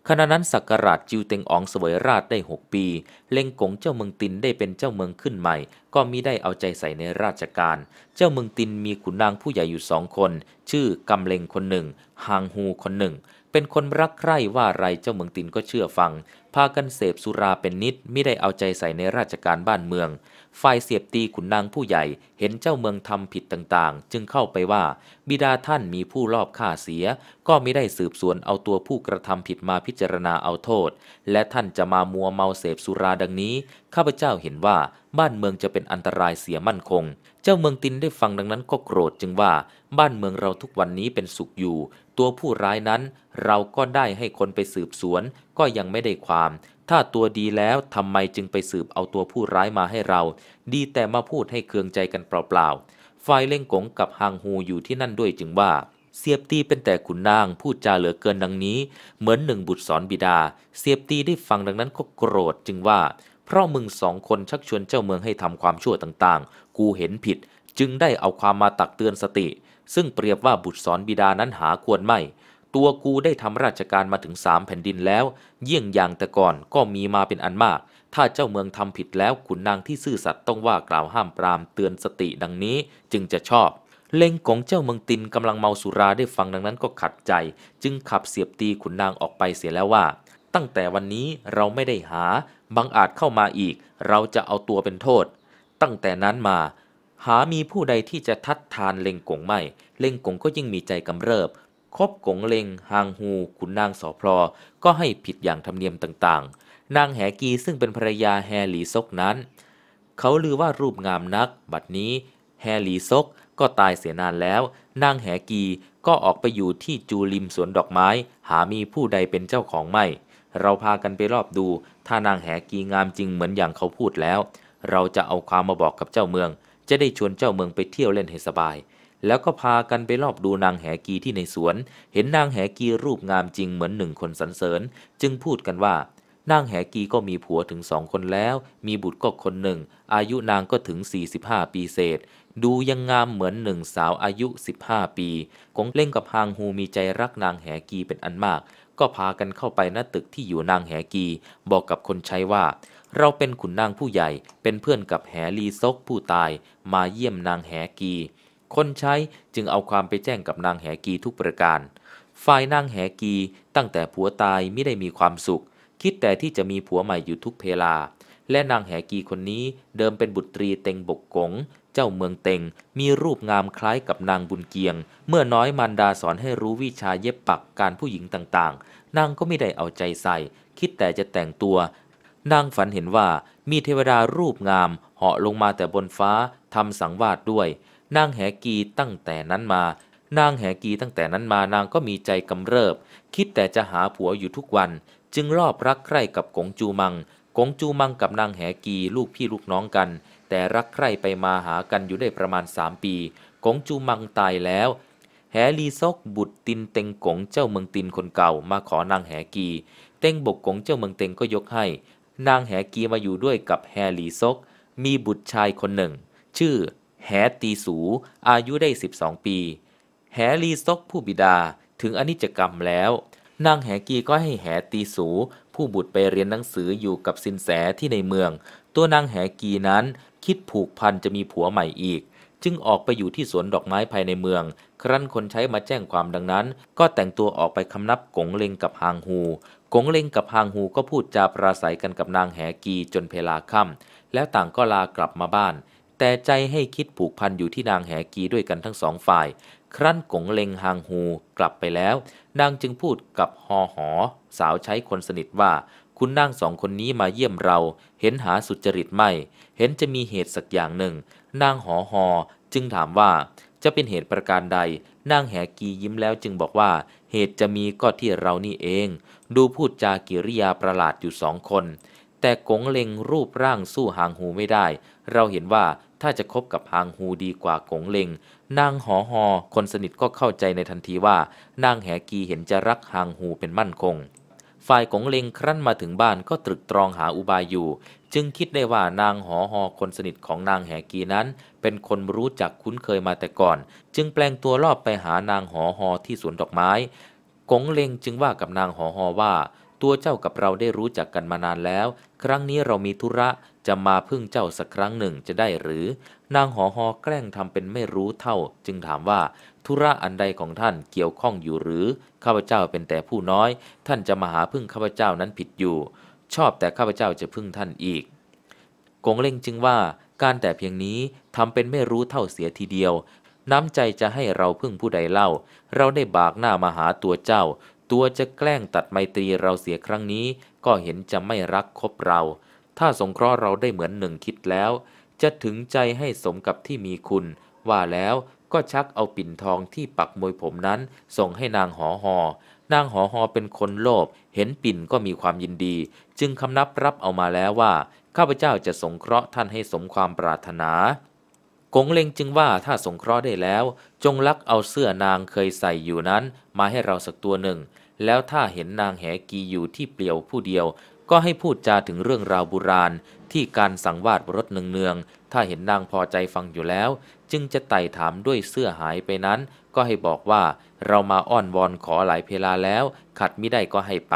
ขณะนั้นสักการะจิวเต็งอ๋องสวยราชได้6ปี เล่งกงเจ้าเมืองตินได้เป็นเจ้าเมืองขึ้นใหม่ ก็มิได้เอาใจใส่ในราชการ เจ้าเมืองตินมีขุนนางผู้ใหญ่อยู่สองคน ชื่อ กำเลงคนหนึ่งฮางฮูคนหนึ่ง เป็นคนรักใคร่ว่าไรเจ้าเมืองตินก็เชื่อฟังพากันเสพสุราเป็นนิดไม่ได้เอาใจใส่ในราชการบ้านเมืองฝ่ายเสียบตีขุนนางผู้ใหญ่เห็นเจ้าเมืองทำผิดต่างๆ จึงเข้าไปว่า บิดาท่านมีผู้ลอบฆ่าเสีย ก็ไม่ได้สืบสวนเอาตัวผู้กระทำผิดมาพิจารณาเอาโทษ และท่านจะมามัวเมาเสพสุราดังนี้ข้าพเจ้าเห็นว่าบ้านเมืองจะเป็นอันตรายเสียมั่นคง เจ้าเมืองตินได้ฟังดังนั้นก็โกรธจึงว่าบ้านเมืองเราทุกวันนี้เป็นสุขอยู่ ตัวผู้ร้ายนั้น เราก็ได้ให้คนไปสืบสวนก็ยังไม่ได้ความ ถ้าตัวดีแล้วทำไมจึงไปสืบเอาตัวผู้ร้ายมาให้เรา ดีแต่มาพูดให้เคืองใจกันเปล่าๆฝ่ายเล่งกงกับฮางฮูอยู่ที่นั่นด้วยจึงว่าเสียบตีเป็นแต่ขุนนาง พูดจาเหลือเกินดังนี้ เหมือนหนึ่งบุตรสอนบิดา เสียบตีได้ฟังดังนั้นก็โกรธจึงว่า เพราะมึงสองคนชักชวนเจ้าเมืองให้ทำความชั่วต่างๆ กูเห็นผิด จึงได้เอาความมาตักเตือนสติ ซึ่งเปรียบว่าบุตรสอนบิดานั้นหาควรไม่ตัวกูได้ทำราชการมาถึงสามแผ่นดินแล้ว เยี่ยงอย่างแต่ก่อนก็มีมาเป็นอันมาก ถ้าเจ้าเมืองทำผิดแล้วขุนนางที่ซื่อสัตย์ต้องว่ากล่าวห้ามปราม เตือนสติดังนี้ จึงจะชอบ เล่งของเจ้าเมืองตินกำลังเมาสุราได้ฟังดังนั้นก็ขัดใจ จึงขับเสียบตีขุนนางออกไปเสียแล้วว่า ตั้งแต่วันนี้เราไม่ได้หาบังอาจเข้ามาอีก เราจะเอาตัวเป็นโทษ ตั้งแต่นั้นมา หามีผู้ใดที่จะทัดทานเล่งกงไม่ เล่งกงก็ยิ่งมีใจกำเริบคบกงเลงหางฮูขุนนางสอพลอก็ให้ผิดอย่างธรรมเนียมต่าง ๆนางแหกีซึ่งเป็นภรรยาแฮหลีซกนั้น เขาลือว่ารูปงามนัก บัดนี้ แฮหลีซกก็ตายเสียนานแล้วนางแหกีก็ออกไปอยู่ที่จูริมสวนดอกไม้หามีผู้ใดเป็นเจ้าของไม่ เราพากันไปรอบดู ถ้านางแหกีงามจริงเหมือนอย่างเขาพูดแล้ว เราจะเอาความมาบอกกับเจ้าเมือง จะได้ชวนเจ้าเมืองไปเที่ยวเล่นให้สบายแล้วก็พากันไปรอบดูนางแหกีที่ในสวน เห็นนางแหกีรูปงามจริงเหมือนหนึ่งคนสรรเสริญ จึงพูดกันว่า นางแหกีก็มีผัวถึงสองคนแล้ว มีบุตรก็คนหนึ่ง อายุนางก็ถึง 45 ปีเศษ ดูยังงามเหมือนหนึ่งสาวอายุ 15 ปี คงเล่งกับฮางฮูมีใจรักนางแหกีเป็นอันมาก ก็พากันเข้าไปณตึกที่อยู่นางแหกี บอกกับคนใช้ว่า เราเป็นขุนนางผู้ใหญ่ เป็นเพื่อนกับแหลีซกผู้ตาย มาเยี่ยมนางแหกีคนใช้จึงเอาความไปแจ้งกับนางแหกีทุกประการ ฝ่ายนางแหกี ตั้งแต่ผัวตายไม่ได้มีความสุข คิดแต่ที่จะมีผัวใหม่อยู่ทุกเพลา และนางแหกีคนนี้เดิมเป็นบุตรีเต็งบกกง เจ้าเมืองเต็ง มีรูปงามคล้ายกับนางบุญเกียง เมื่อน้อยมันดาสอนให้รู้วิชาเย็บปักการผู้หญิงต่างๆ นางก็ไม่ได้เอาใจใส่ คิดแต่จะแต่งตัว นางฝันเห็นว่ามีเทวดารูปงามเหาะลงมาแต่บนฟ้าทำสังวาสด้วยนางแหกีตั้งแต่นั้นมา นางแหกีตั้งแต่นั้นมานางก็มีใจกำเริบ คิดแต่จะหาผัวอยู่ทุกวัน จึงรอบรักใคร่กับกงจูมังกงจูมังกับนางแหกีลูกพี่ลูกน้องกัน แต่รักใคร่ไปมาหากันอยู่ได้ประมาณสามปีกงจูมังตายแล้วแหลีซกบุตรตินเต็งกงเจ้าเมืองตินคนเก่ามาขอนางแหกี เต็งบกกงเจ้าเมืองเต็งก็ยกให้ นางแหกีมาอยู่ด้วยกับแหลีซก มีบุตรชายคนหนึ่ง ชื่อแหตีสู อายุได้ 12 ปี แหลีซกผู้บิดาถึงอนิจกรรมแล้ว นางแหกีก็ให้แหตีสู ผู้บุตรไปเรียนหนังสืออยู่กับสินแสที่ในเมือง ตัวนางแหกีนั้นคิดผูกพันจะมีผัวใหม่อีก จึงออกไปอยู่ที่สวนดอกไม้ภายในเมือง ครั้นคนใช้มาแจ้งความดังนั้น ก็แต่งตัวออกไปคำนับกงเลงกับฮางฮูกงเลงกับฮางฮูก็พูดจาปราศัยกันกับนางแหกีจนเพลาค่ำแล้วต่างก็ลากลับมาบ้านแต่ใจให้คิดผูกพันอยู่ที่นางแหกีด้วยกันทั้งสองฝ่าย ครั้นกงเลงหางฮูกลับไปแล้ว นางจึงพูดกับหอหอ สาวใช้คนสนิทว่า คุณนางสองคนนี้มาเยี่ยมเรา เห็นหาสุจริตไม่ เห็นจะมีเหตุสักอย่างหนึ่ง นางหอหอจึงถามว่า จะเป็นเหตุประการใด นางแหกียิ้มแล้วจึงบอกว่า เหตุจะมีก็ที่เรานี่เอง ดูพูดจากิริยาประหลาดอยู่สองคนแต่กงเล็งรูปร่างสู้หางหูไม่ได้ เราเห็นว่าถ้าจะคบกับหางหูดีกว่ากงเล็งนางหอหอคนสนิทก็เข้าใจในทันทีว่า นางแหกีเห็นจะรักหางหูเป็นมั่นคง ฝ่ายกงเล็งครั้นมาถึงบ้านก็ตรึกตรองหาอุบายอยู่ จึงคิดได้ว่านางหอหอ คนสนิทของนางแหกีนั้น เป็นคนรู้จักคุ้นเคยมาแต่ก่อน จึงแปลงตัวลอบไปหานางหอหอที่สวนดอกไม้กงเล็งจึงว่ากับนางหอหอว่าตัวเจ้ากับเราได้รู้จักกันมานานแล้ว ครั้งนี้เรามีธุระจะมาพึ่งเจ้าสักครั้งหนึ่งจะได้หรือ นางหอหอแกล้งทำเป็นไม่รู้เท่า จึงถามว่า ธุระอันใดของท่านเกี่ยวข้องอยู่หรือ ข้าพเจ้าเป็นแต่ผู้น้อย ท่านจะมาหาพึ่งข้าพเจ้านั้นผิดอยู่ ชอบแต่ข้าพเจ้าจะพึ่งท่านอีก กงเล่งจึงว่าการแต่เพียงนี้ทำเป็นไม่รู้เท่าเสียทีเดียว น้ำใจจะให้เราพึ่งผู้ใดเล่า เราได้บากหน้ามาหาตัวเจ้าตัวจะแกล้งตัดไมตรีเราเสียครั้งนี้ ก็เห็นจะไม่รักคบเรา ถ้าสงเคราะห์เราได้เหมือนหนึ่งคิดแล้ว จะถึงใจให้สมกับที่มีคุณ ว่าแล้วก็ชักเอาปิ่นทองที่ปักมวยผมนั้น ส่งให้นางหอหอ นางหอหอเป็นคนโลภเห็นปิ่นก็มีความยินดี จึงคำนับรับเอามาแล้วว่า ข้าพเจ้าจะสงเคราะห์ท่านให้สมความปรารถนา กงเล็งจึงว่าถ้าสงเคราะห์ได้แล้ว จงลักเอาเสื้อนางเคยใส่อยู่นั้น มาให้เราสักตัวหนึ่งแล้วถ้าเห็นนางแหกีอยู่ที่เปลี่ยวผู้เดียว ก็ให้พูดจาถึงเรื่องราวโบราณที่การสังวาสรถเนืองๆถ้าเห็นนางพอใจฟังอยู่แล้ว จึงจะไต่ถามด้วยเสื้อหายไปนั้น ก็ให้บอกว่า เรามาอ้อนวอนขอหลายเพลาแล้ว ขัดไม่ได้ก็ให้ไป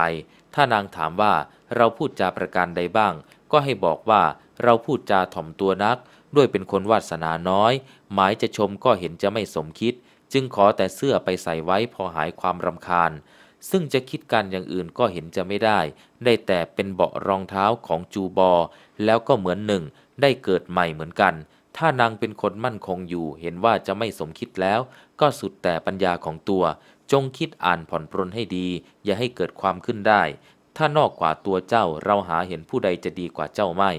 ถ้านางถามว่าเราพูดจาประการใดบ้าง ก็ให้บอกว่าเราพูดจาถ่อมตัวนัก ด้วยเป็นคนวาสนาน้อย หมายจะชมก็เห็นจะไม่สมคิด จึงขอแต่เสื้อไปใส่ไว้พอหายความรำคาญซึ่งจะคิดการอย่างอื่นก็เห็นจะไม่ได้ ได้แต่เป็นเบาะรองเท้าของจูบอ แล้วก็เหมือนหนึ่ง ได้เกิดใหม่เหมือนกัน ถ้านางเป็นคนมั่นคงอยู่ เห็นว่าจะไม่สมคิดแล้ว ก็สุดแต่ปัญญาของตัว จงคิดอ่านผ่อนปรนให้ดี อย่าให้เกิดความขึ้นได้ ถ้านอกกว่าตัวเจ้า เราหาเห็นผู้ใดจะดีกว่าเจ้าไม่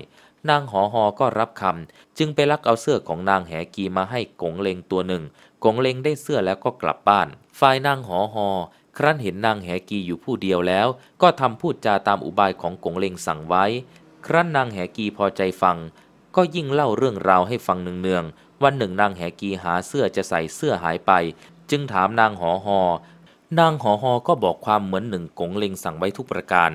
นางหอหอก็รับคำจึงไปลักเอาเสื้อของนางแหกีมาให้กงเลงตัวหนึ่ง กงเลงได้เสื้อแล้วก็กลับบ้าน ฝ่ายนางหอหอครั้นเห็นนางแหกีอยู่ผู้เดียวแล้ว ก็ทำพูดจาตามอุบายของกงเลงสั่งไว้ ครั้นนางแหกีพอใจฟัง ก็ยิ่งเล่าเรื่องราวให้ฟังเนืองๆวันหนึ่งนางแหกีหาเสื้อจะใส่เสื้อหายไป จึงถามนางหอหอ นางหอหอก็บอกความเหมือนหนึ่งกงเลงสั่งไว้ทุกประการ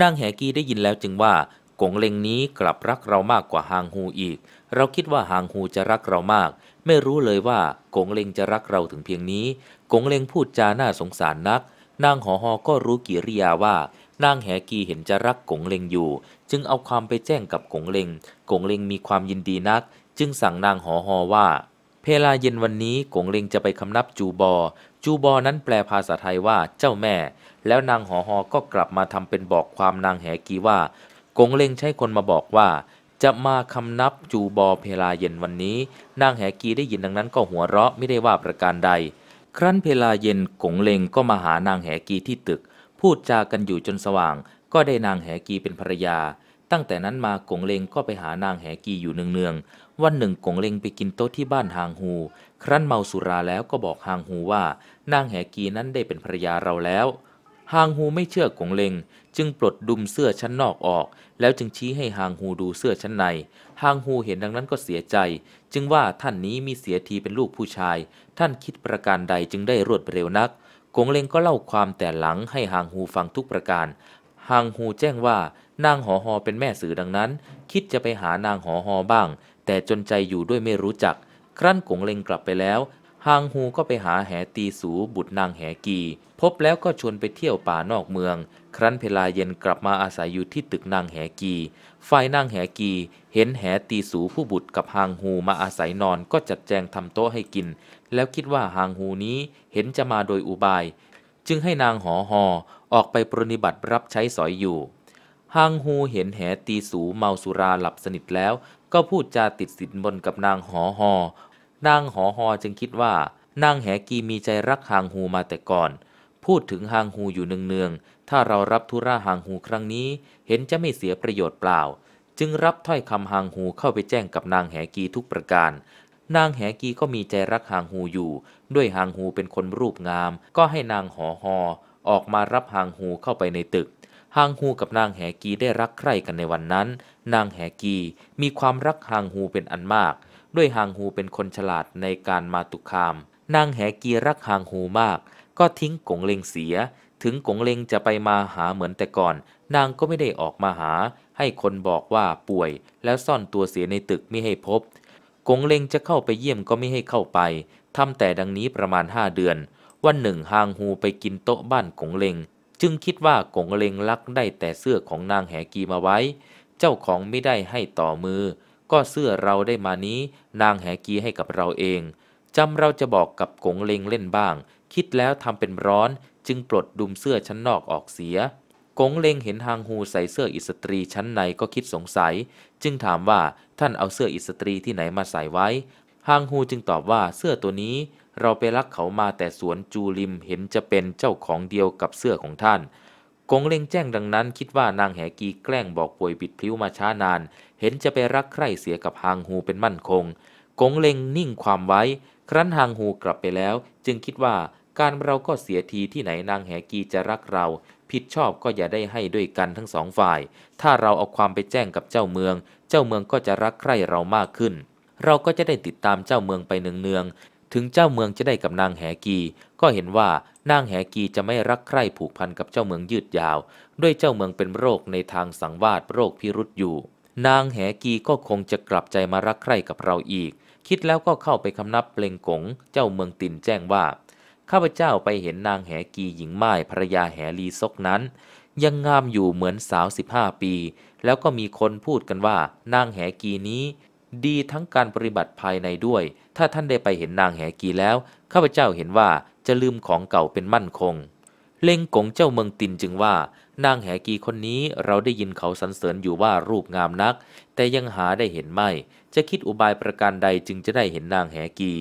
นางแหกีได้ยินแล้วจึงว่ากงเลงนี้กลับรักเรามากกว่าฮางฮูอีก เราคิดว่าฮางฮูจะรักเรามาก ไม่รู้เลยว่ากงเลงจะรักเราถึงเพียงนี้กงเลงพูดจาน่าสงสารนัก นางหอหอก็รู้กิริยาว่า นางแหกีเห็นจะรักกงเลงอยู่ จึงเอาความไปแจ้งกับกงเลง กงเลงมีความยินดีนัก จึงสั่งนางหอหอว่า เพลาเย็นวันนี้กงเลงจะไปคำนับจูบอ จูบอนั้นแปลภาษาไทยว่าเจ้าแม่ แล้วนางหอหอก็กลับมาทำเป็นบอกความนางแหกีว่า กงเลงใช้คนมาบอกว่าจะมาคำนับจูบอเพลาเย็นวันนี้ นางแหกีได้ยินดังนั้นก็หัวเราะไม่ได้ว่าประการใดครั้นเพลาเย็นกงเลงก็มาหานางแหกีที่ตึก พูดจากันอยู่จนสว่าง ก็ได้นางแหกีเป็นภรรยา ตั้งแต่นั้นมากงเลงก็ไปหานางแหกีอยู่เนืองๆวันหนึ่งกงเลงไปกินโต๊ะที่บ้านฮางฮูครั้นเมาสุราแล้วก็บอกฮางฮูว่า นางแหกีนั้นได้เป็นภรรยาเราแล้วฮางฮูไม่เชื่อกงเลงจึงปลดดุมเสื้อชั้นนอกออก แล้วจึงชี้ให้ฮางฮูดูเสื้อชั้นในฮางฮูเห็นดังนั้นก็เสียใจจึงว่าท่านนี้มีเสียทีเป็นลูกผู้ชาย ท่านคิดประการใดจึงได้รวดเร็วนัก กงเลงก็เล่าความแต่หลังให้ฮางฮูฟังทุกประการฮางฮูแจ้งว่านางหอหอเป็นแม่สื่อดังนั้น คิดจะไปหานางหอหอบ้าง แต่จนใจอยู่ด้วยไม่รู้จัก ครั้นกงเลงกลับไปแล้วฮางฮูก็ไปหาแหตีสูบุตรนางแหกีพบแล้วก็ชวนไปเที่ยวป่านอกเมือง ครั้นเวลาเย็นกลับมาอาศัยอยู่ที่ตึกนางแหกีฝ่ายนางแหกีเห็นแหตีสูผู้บุตรกับฮางฮูมาอาศัยนอนก็จัดแจงทำโต๊ะให้กิน แล้วคิดว่าฮางฮูนี้เห็นจะมาโดยอุบาย จึงให้นางหอหอออกไปปรนิบัติรับใช้สอยอยู่ฮางฮูเห็นแหตีสูเมาสุราหลับสนิทแล้ว ก็พูดจาติดสินบนกับนางหอหอนางหอหอจึงคิดว่านางแหกีมีใจรักฮางฮูมาแต่ก่อน พูดถึงฮางฮูอยู่เนืองๆถ้าเรารับธุระฮางฮูครั้งนี้เห็นจะไม่เสียประโยชน์เปล่า จึงรับถ้อยคำฮางฮูเข้าไปแจ้งกับนางแหกีทุกประการ นางแหกีก็มีใจรักฮางฮูอยู่ ด้วยฮางฮูเป็นคนรูปงาม ก็ให้นางหอหอออกมารับฮางฮูเข้าไปในตึกฮางฮูกับนางแหกีได้รักใคร่กันในวันนั้น นางแหกีมีความรักฮางฮูเป็นอันมากด้วยหางหูเป็นคนฉลาดในการมาตุคาม นางแหกีรักหางหูมาก ก็ทิ้งกงเลงเสีย ถึงกงเลงจะไปมาหาเหมือนแต่ก่อน นางก็ไม่ได้ออกมาหา ให้คนบอกว่าป่วย แล้วซ่อนตัวเสียในตึกไม่ให้พบกงเลงจะเข้าไปเยี่ยมก็ไม่ให้เข้าไปทำแต่ดังนี้ประมาณห้าเดือน วันหนึ่งหางหูไปกินโต๊ะบ้านกงเลงจึงคิดว่ากงเลงลักได้แต่เสื้อของนางแหกีมาไว้ เจ้าของไม่ได้ให้ต่อมือก็เสื้อเราได้มานี้นางแหกีให้กับเราเองจำเราจะบอกกับกงเลงเล่นบ้าง คิดแล้วทำเป็นร้อน จึงปลดดุมเสื้อชั้นนอกออกเสีย กงเลงเห็นฮางฮูใส่เสื้ออิสตรีชั้นในก็คิดสงสัย จึงถามว่าท่านเอาเสื้ออิสตรีที่ไหนมาใส่ไว้ฮางฮูจึงตอบว่าเสื้อตัวนี้เราไปลักเขามาแต่สวนจูริมเห็นจะเป็นเจ้าของเดียวกับเสื้อของท่าน กงเลงแจ้งดังนั้นคิดว่านางแหกีแกล้งบอกป่วยบิดพลิ้วมาช้านานเห็นจะไปรักใคร่เสียกับหางหูเป็นมั่นคง กงเลงนิ่งความไว้ ครั้นหางหูกลับไปแล้ว จึงคิดว่าการเราก็เสียทีที่ไหนนางแหกีจะรักเรา ผิดชอบก็อย่าได้ให้ด้วยกันทั้งสองฝ่าย ถ้าเราเอาความไปแจ้งกับเจ้าเมือง เจ้าเมืองก็จะรักใคร่เรามากขึ้น เราก็จะได้ติดตามเจ้าเมืองไปเนืองๆ ถึงเจ้าเมืองจะได้กับนางแหกี ก็เห็นว่านางแหกีจะไม่รักใคร่ผูกพันกับเจ้าเมืองยืดยาว ด้วยเจ้าเมืองเป็นโรคในทางสังวาสโรคพิรุษอยู่นางแหกีก็คงจะกลับใจมารักใคร่กับเราอีก คิดแล้วก็เข้าไปคำนับเปลงกง เจ้าเมืองตินแจ้งว่า ข้าพเจ้าไปเห็นนางแหกีหญิงไม้ภรยาแหลีซกนั้น ยังงามอยู่เหมือนสาว 15 ปี แล้วก็มีคนพูดกันว่า นางแหกีนี้ ดีทั้งการปฏิบัติภายในด้วย ถ้าท่านได้ไปเห็นนางแหกีแล้วข้าพเจ้าเห็นว่าจะลืมของเก่าเป็นมั่นคง เล่งกงเจ้าเมืองตินจึงว่านางแหกีคนนี้เราได้ยินเขาสรรเสริญอยู่ว่ารูปงามนัก แต่ยังหาได้เห็นไม่ จะคิดอุบายประการใดจึงจะได้เห็นนางแหกี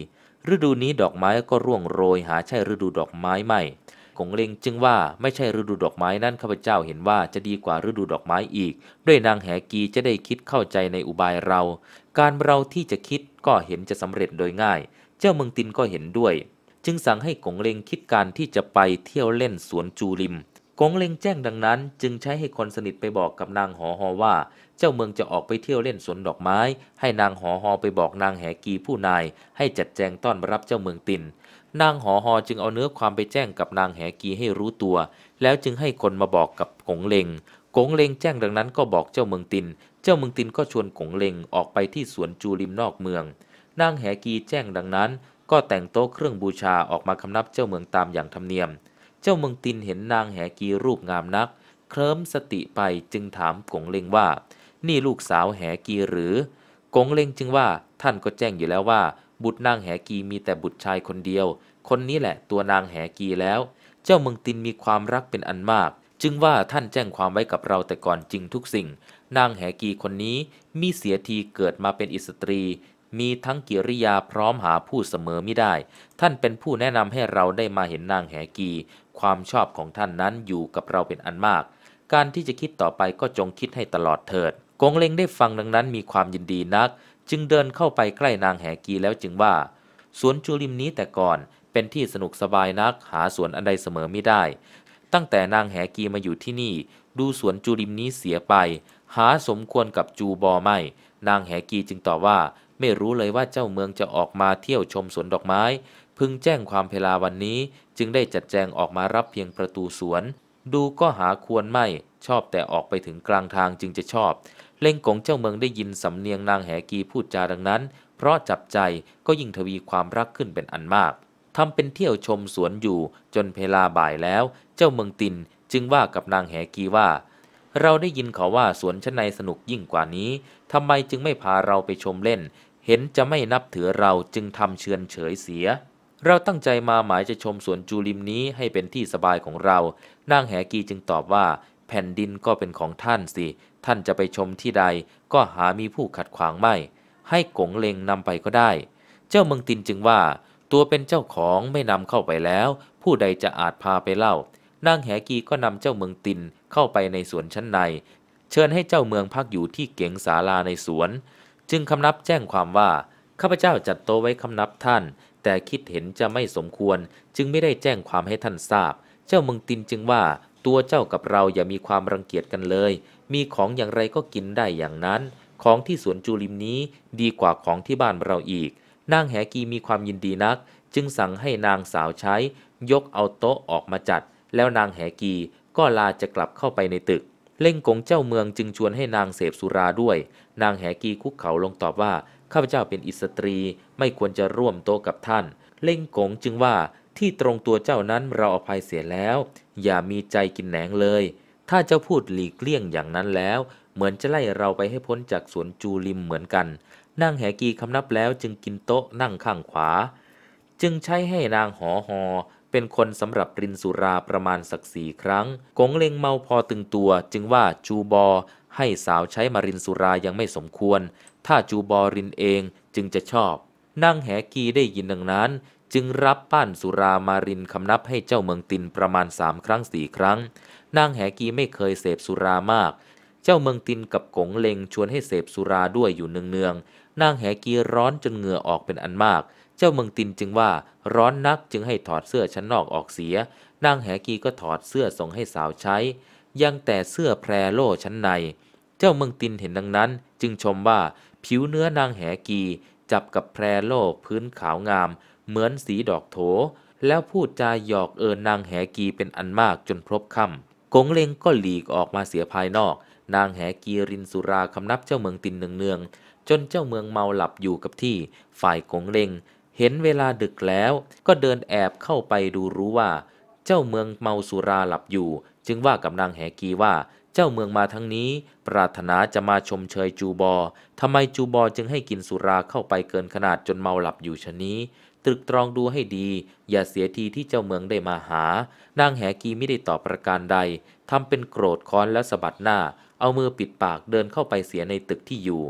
ฤดูนี้ดอกไม้ก็ร่วงโรยหาใช่ฤดูดอกไม้ไม่คงเล็งจึงว่าไม่ใช่ฤดูดอกไม้นั่นข้าพเจ้าเห็นว่าจะดีกว่าฤดูดอกไม้อีก ด้วยนางแหกีจะได้คิดเข้าใจในอุบายเรา การเราที่จะคิดก็เห็นจะสำเร็จโดยง่าย เจ้าเมืองตินก็เห็นด้วย จึงสั่งให้กงเลงคิดการที่จะไปเที่ยวเล่นสวนจูริมกงเล็งแจ้งดังนั้นจึงใช้ให้คนสนิทไปบอกกับนางหอหอว่า เจ้าเมืองจะออกไปเที่ยวเล่นสวนดอกไม้ ให้นางหอหอไปบอกนางแหกีผู้นายให้จัดแจงต้อนรับเจ้าเมืองตินนางหอหอจึงเอาเนื้อความไปแจ้งกับนางแหกีให้รู้ตัว แล้วจึงให้คนมาบอกกับกงเล็งกงเล็งแจ้งดังนั้นก็บอกเจ้าเมืองตินเจ้าเมืองตินก็ชวนกงเล็งออกไปที่สวนจูริมนอกเมือง นางแหกีแจ้งดังนั้น ก็แต่งโต๊ะเครื่องบูชาออกมาคำนับเจ้าเมืองตามอย่างธรรมเนียมจ้าเมืองตินเห็นนางแหกีรูปงามนักเคลิ้มสติไปจึงถามกงเลงว่า นี่ลูกสาวแหกีหรือ กงเลงจึงว่าท่านก็แจ้งอยู่แล้วว่า บุตรนางแหกีมีแต่บุตรชายคนเดียว คนนี้แหละตัวนางแหกีแล้ว เจ้าเมืองตินมีความรักเป็นอันมาก จึงว่าท่านแจ้งความไว้กับเราแต่ก่อนจริงทุกสิ่ง นางแหกีคนนี้มีเสียทีเกิดมาเป็นอิสตรี มีทั้งกิริยาพร้อมหาผู้เสมอไม่ได้ ท่านเป็นผู้แนะนำให้เราได้มาเห็นนางแหกีความชอบของท่านนั้นอยู่กับเราเป็นอันมาก การที่จะคิดต่อไปก็จงคิดให้ตลอดเถิด กงเล็งได้ฟังดังนั้นมีความยินดีนัก จึงเดินเข้าไปใกล้นางแห กีแล้วจึงว่า สวนจูริมนี้แต่ก่อน เป็นที่สนุกสบายนัก หาสวนอันใดเสมอไม่ได้ ตั้งแต่นางแห กีมาอยู่ที่นี่ ดูสวนจูริมนี้เสียไป หาสมควรกับจูบอไม่นางแหกีจึงตอบว่าไม่รู้เลยว่าเจ้าเมืองจะออกมาเที่ยวชมสวนดอกไม้พึงแจ้งความเพลาวันนี้จึงได้จัดแจงออกมารับเพียงประตูสวน ดูก็หาควรไม่ชอบแต่ออกไปถึงกลางทางจึงจะชอบ เล่งกงเจ้าเมืองได้ยินสำเนียงนางแหกีพูดจาดังนั้น เพราะจับใจก็ยิ่งทวีความรักขึ้นเป็นอันมากทำเป็นเที่ยวชมสวนอยู่จนเพลาบ่ายแล้ว เจ้าเมืองตินจึงว่ากับนางแหกีว่า เราได้ยินเขาว่าสวนชั้นในสนุกยิ่งกว่านี้ทำไมจึงไม่พาเราไปชมเล่น เห็นจะไม่นับถือเราจึงทำเชือเฉยเสียเราตั้งใจมาหมายจะชมสวนจูริมนี้ให้เป็นที่สบายของเรา นางแหกีจึงตอบว่า แผ่นดินก็เป็นของท่านสิ ท่านจะไปชมที่ใดก็หามีผู้ขัดขวางไม่ ให้กงเลงนำไปก็ได้ เจ้าเมืองตินจึงว่า ตัวเป็นเจ้าของไม่นำเข้าไปแล้ว ผู้ใดจะอาจพาไปเล่า นางแหกีก็นำเจ้าเมืองตินเข้าไปในสวนชั้นใน เชิญให้เจ้าเมืองพักอยู่ที่เก๋งศาลาในสวน จึงคำนับแจ้งความว่าข้าพเจ้าจัดโตไว้คำนับท่านแต่คิดเห็นจะไม่สมควร จึงไม่ได้แจ้งความให้ท่านทราบ เจ้าเมืองตินจึงว่าตัวเจ้ากับเราอย่ามีความรังเกียจกันเลย มีของอย่างไรก็กินได้อย่างนั้น ของที่สวนจูริมนี้ดีกว่าของที่บ้านเราอีก นางแหกีมีความยินดีนัก จึงสั่งให้นางสาวใช้ ยกเอาโต๊ะออกมาจัด แล้วนางแหกีก็ลาจะกลับเข้าไปในตึก เล่งกงเจ้าเมือง จึงชวนให้นางเสพสุราด้วย นางแหกีคุกเข่าลงตอบว่าข้าพเจ้าเป็นอิสตรีไม่ควรจะร่วมโต๊ะกับท่าน เล่งกงจึงว่าที่ตรงตัวเจ้านั้นเราอภัยเสียแล้ว อย่ามีใจกินแหนงเลย ถ้าเจ้าพูดหลีกเลี่ยงอย่างนั้นแล้ว เหมือนจะไล่เราไปให้พ้นจากสวนจูริมเหมือนกันนั่งแหกีคำนับแล้วจึงกินโต๊ะนั่งข้างขวา จึงใช้ให้นางหอหอเป็นคนสำหรับรินสุราประมาณสักสี่ครั้งกงเลงเมาพอตึงตัวจึงว่าจูบอให้สาวใช้มารินสุรายังไม่สมควรถ้าจูบอรินเองจึงจะชอบนั่งแหกีได้ยินดังนั้น จึงรับป้านสุรามารินคำนับให้เจ้าเมืองติน ประมาณสามครั้งสี่ครั้ง นางแหกีไม่เคยเสพสุรามาก เจ้าเมืองตินกับกงเลงชวนให้เสพสุราด้วยอยู่เนืองๆนางแหกีร้อนจนเหงื่อออกเป็นอันมาก เจ้าเมืองตินจึงว่าร้อนนักจึงให้ถอดเสื้อชั้นนอกออกเสีย นางแหกีก็ถอดเสื้อส่งให้สาวใช้ ยังแต่เสื้อแพรโล่ชั้นใน เจ้าเมืองตินเห็นดังนั้น จึงชมว่าผิวเนื้อนางแหกีจับกับแพรโลกพื้นขาวงามเหมือนสีดอกโถ แล้วพูดจาหยอกเอินนางแหกีเป็นอันมากจนพบคำกงเลงก็หลีกออกมาเสียภายนอก นางแหกีรินสุราคำนับเจ้าเมืองตินเนืองๆจนเจ้าเมืองเมาหลับอยู่กับที่ ฝ่ายกงเลง เห็นเวลาดึกแล้ว ก็เดินแอบเข้าไปดูรู้ว่า เจ้าเมืองเมาสุราหลับอยู่ จึงว่ากับนางแหกีว่าเจ้าเมืองมาทั้งนี้ ปรารถนาจะมาชมเชยจูบอทำไมจูบอจึงให้กินสุราเข้าไปเกินขนาดจนเมาหลับอยู่ชะนี้ ตรึกตรองดูให้ดี อย่าเสียทีที่เจ้าเมืองได้มาหา นางแหกีไม่ได้ตอบประการใด ทำเป็นโกรธค้อนและสะบัดหน้า เอามือปิดปากเดินเข้าไปเสียในตึกที่อยู่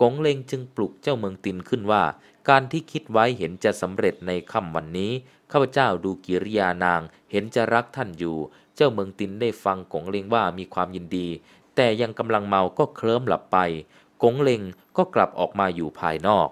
กงเลงจึงปลุกเจ้าเมืองตินขึ้นว่า การที่คิดไว้เห็นจะสำเร็จในค่ำวันนี้ข้าพเจ้าดูกิริยานาง เห็นจะรักท่านอยู่จ้าเมืองตินได้ฟังกงเลงว่ามีความยินดี แต่ยังกำลังเมาก็เคลิ้มหลับไป กงเลงก็กลับออกมาอยู่ภายนอก